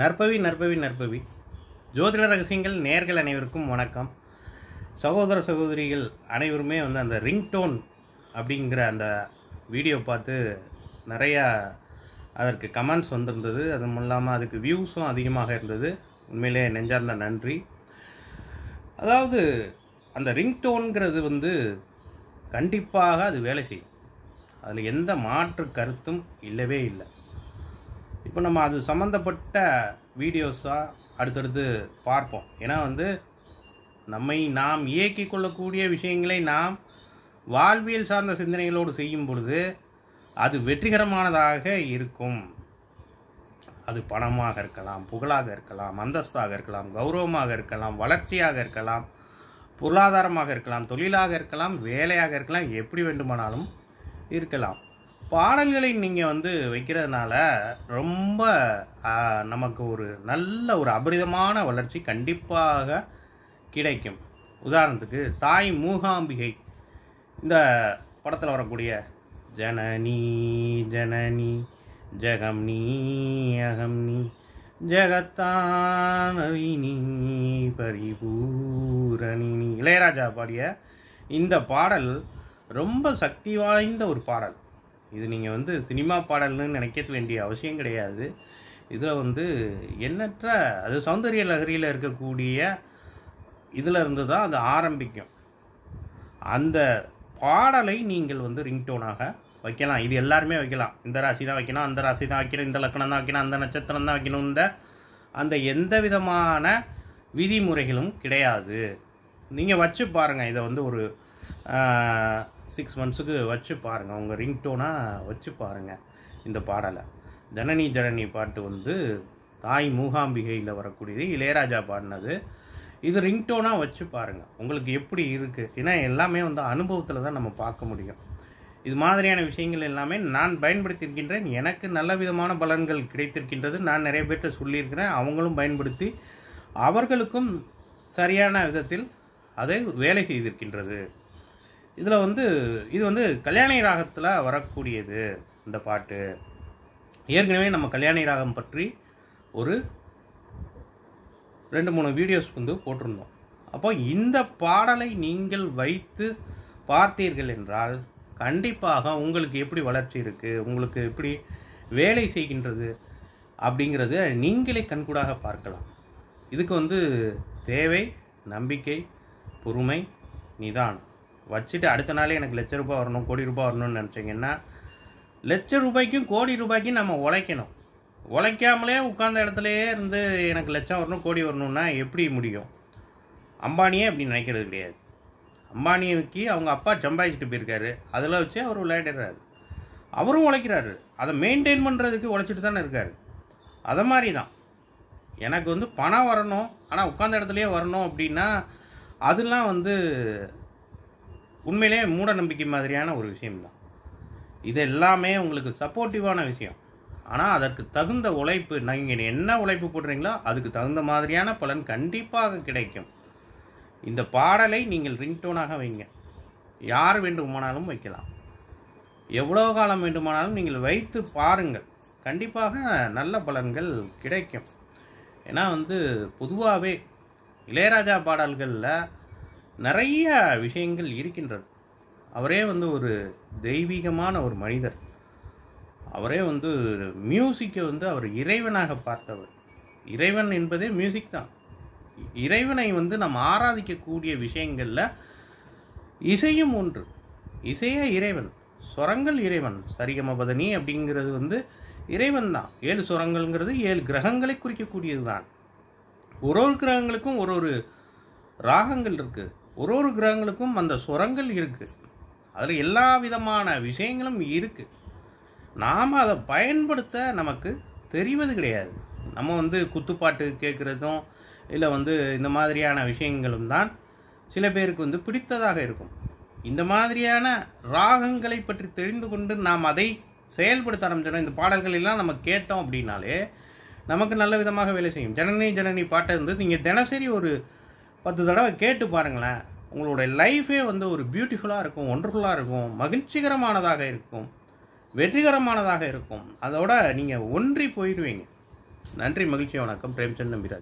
நற்பவி நற்பவி நற்பவி ஜோதிட ரகசியங்கள் நேர்கள் அனைவருக்கும் வணக்கம் சகோதர சகோதரிகள் அனைவருமே வந்து அந்த ரிங்டோன் அப்படிங்கிற அந்த வீடியோ பார்த்து நிறையா அதற்கு கமெண்ட்ஸ் வந்திருந்தது அதுவும் இல்லாமல் அதுக்கு வியூஸும் அதிகமாக இருந்தது உண்மையிலே நெஞ்சார்ந்த நன்றி அதாவது அந்த ரிங்டோன்கிறது வந்து கண்டிப்பாக அது வேலை செய்யும் அதில் எந்த மாற்று கருத்தும் இல்லவே இல்லை இப்போ நம்ம அது சம்மந்தப்பட்ட வீடியோஸாக அடுத்தடுத்து பார்ப்போம் ஏன்னா வந்து நம்மை நாம் இயக்கி கொள்ளக்கூடிய விஷயங்களை நாம் வாழ்வியல் சார்ந்த சிந்தனைகளோடு செய்யும் பொழுது அது வெற்றிகரமானதாக இருக்கும் அது பணமாக இருக்கலாம் புகழாக இருக்கலாம் அந்தஸ்தாக இருக்கலாம் கௌரவமாக இருக்கலாம் வளர்ச்சியாக இருக்கலாம் பொருளாதாரமாக இருக்கலாம் தொழிலாக இருக்கலாம் வேலையாக இருக்கலாம் எப்படி வேண்டுமானாலும் இருக்கலாம் பாடல்களை நீங்கள் வந்து வைக்கிறதுனால ரொம்ப நமக்கு ஒரு நல்ல ஒரு அபரிதமான வளர்ச்சி கண்டிப்பாக கிடைக்கும் உதாரணத்துக்கு தாய் மூகாம்பிகை இந்த படத்தில் வரக்கூடிய ஜனனி ஜனனி ஜகம் நீ அகம் நீ ஜெகத்தானவினி பரிபூரணி இளையராஜா பாடிய இந்த பாடல் ரொம்ப சக்தி வாய்ந்த ஒரு பாடல் இது நீங்கள் வந்து சினிமா பாடல்னு நினைக்க வேண்டிய அவசியம் கிடையாது இதில் வந்து எண்ணற்ற அது சௌந்தரிய லகரியில் இருக்கக்கூடிய இதில் இருந்து தான் அது ஆரம்பிக்கும் அந்த பாடலை நீங்கள் வந்து ரிங்டோனாக வைக்கலாம் இது எல்லாருமே வைக்கலாம் இந்த ராசி தான் வைக்கணும் அந்த ராசி தான் வைக்கணும் இந்த லக்கணம் தான் வைக்கணும் அந்த நட்சத்திரம் தான் வைக்கணுன்ற அந்த எந்த விதமான விதிமுறைகளும் கிடையாது நீங்கள் வச்சு பாருங்கள் இதை வந்து ஒரு சிக்ஸ் மந்த்ஸுக்கு வச்சு பாருங்கள் உங்கள் ரிங்டோனாக வச்சு பாருங்கள் இந்த பாடலை ஜனனி ஜனனி பாட்டு வந்து தாய் மூகாம்பிகையில் வரக்கூடியது இளையராஜா பாடினது இது ரிங் டோனாக வச்சு பாருங்கள் உங்களுக்கு எப்படி இருக்குது ஏன்னா எல்லாமே வந்து அனுபவத்தில் தான் நம்ம பார்க்க முடியும் இது மாதிரியான விஷயங்கள் எல்லாமே நான் பயன்படுத்தியிருக்கின்றேன் எனக்கு நல்ல விதமான பலன்கள் கிடைத்திருக்கின்றது நான் நிறைய பேர்கிட்ட சொல்லியிருக்கிறேன் அவங்களும் பயன்படுத்தி அவர்களுக்கும் சரியான விதத்தில் அதை வேலை செய்திருக்கின்றது இதில் வந்து இது வந்து கல்யாணி ராகத்தில் வரக்கூடியது இந்த பாட்டு ஏற்கனவே நம்ம கல்யாணி ராகம் பற்றி ஒரு ரெண்டு மூணு வீடியோஸ் வந்து போட்டிருந்தோம் அப்போ இந்த பாடலை நீங்கள் வைத்து பார்த்தீர்கள் என்றால் கண்டிப்பாக உங்களுக்கு எப்படி வளர்ச்சி இருக்குது உங்களுக்கு எப்படி வேலை செய்கின்றது அப்படிங்கிறத நீங்களே கண்கூடாக பார்க்கலாம் இதுக்கு வந்து தேவை நம்பிக்கை பொறுமை நிதானம் வச்சுட்டு அடுத்த நாளே எனக்கு லட்ச ரூபாய் வரணும் கோடி ரூபாய் வரணும்னு நினச்சிங்கன்னா லட்ச ரூபாய்க்கும் கோடி ரூபாய்க்கும் நம்ம உழைக்கணும் உழைக்காமலே உட்காந்த இடத்துலையே இருந்து எனக்கு லட்சம் வரணும் கோடி வரணும்னா எப்படி முடியும் அம்பானியே அப்படி நினைக்கிறது கிடையாது அம்பானியைக்கு அவங்க அப்பா சம்பாதிச்சுட்டு போயிருக்காரு அதில் வச்சு அவர் விளையாடுறாரு அவரும் உழைக்கிறாரு அதை மெயின்டைன் பண்ணுறதுக்கு உழைச்சிட்டு தானே இருக்கார் அதை மாதிரி தான் எனக்கு வந்து பணம் வரணும் ஆனால் உட்காந்த இடத்துலையே வரணும் அப்படின்னா அதெல்லாம் வந்து உண்மையிலே மூட நம்பிக்கை மாதிரியான ஒரு விஷயம்தான் இது எல்லாமே உங்களுக்கு சப்போர்ட்டிவான விஷயம் ஆனால் அதற்கு தகுந்த உழைப்பு நீங்கள் என்ன உழைப்பு போடுறீங்களோ அதுக்கு தகுந்த மாதிரியான பலன் கண்டிப்பாக கிடைக்கும் இந்த பாடலை நீங்கள் ரிங்டோனாக வைங்க யார் வேண்டுமானாலும் வைக்கலாம் எவ்வளோ காலம் வேண்டுமானாலும் நீங்கள் வைத்து பாருங்கள் கண்டிப்பாக நல்ல பலன்கள் கிடைக்கும் ஏன்னா வந்து பொதுவாகவே இளையராஜா பாடல்களில் நிறைய விஷயங்கள் இருக்கின்றது அவரே வந்து ஒரு தெய்வீகமான ஒரு மனிதர் அவரே வந்து மியூசிக்கை வந்து அவர் இறைவனாக பார்த்தவர் இறைவன் என்பதே மியூசிக் தான் இறைவனை வந்து நம்ம ஆராதிக்கக்கூடிய விஷயங்களில் இசையும் ஒன்று இசையே இறைவன் சுரங்கள் இறைவன் சரிகமபதனி அப்படிங்கிறது வந்து இறைவன் தான் ஏழு சுரங்கள்ங்கிறது ஏழு கிரகங்களை குறிக்கக்கூடியது தான் ஒரு ஒரு கிரகங்களுக்கும் ஒரு ஒரு ராகங்கள் இருக்குது ஒரு ஒரு கிரகங்களுக்கும் அந்த சுரங்கள் இருக்குது அதில் எல்லா விதமான விஷயங்களும் இருக்குது நாம் அதை பயன்படுத்த நமக்கு தெரிவது கிடையாது நம்ம வந்து குத்துப்பாட்டு கேட்குறதும் இல்லை வந்து இந்த மாதிரியான விஷயங்களும் தான் சில பேருக்கு வந்து பிடித்ததாக இருக்கும் இந்த மாதிரியான ராகங்களை பற்றி தெரிந்து கொண்டு நாம் அதை செயல்படுத்த ஆரம்பிச்சோம் இந்த பாடல்கள் எல்லாம் நம்ம கேட்டோம் அப்படின்னாலே நமக்கு நல்ல விதமாக வேலை செய்யும் ஜனனி ஜனனி பாட்டை வந்து நீங்கள் தினசரி ஒரு பத்து தடவை கேட்டு பாருங்களேன் உங்களுடைய லைஃபே வந்து ஒரு பியூட்டிஃபுல்லாக இருக்கும் ஒண்டர்ஃபுல்லாக இருக்கும் மகிழ்ச்சிகரமானதாக இருக்கும் வெற்றிகரமானதாக இருக்கும் அதோட நீங்கள் ஒன்றி போயிடுவீங்க நன்றி மகிழ்ச்சி வணக்கம் பிரேம்சந்த் நம்பிராஜ்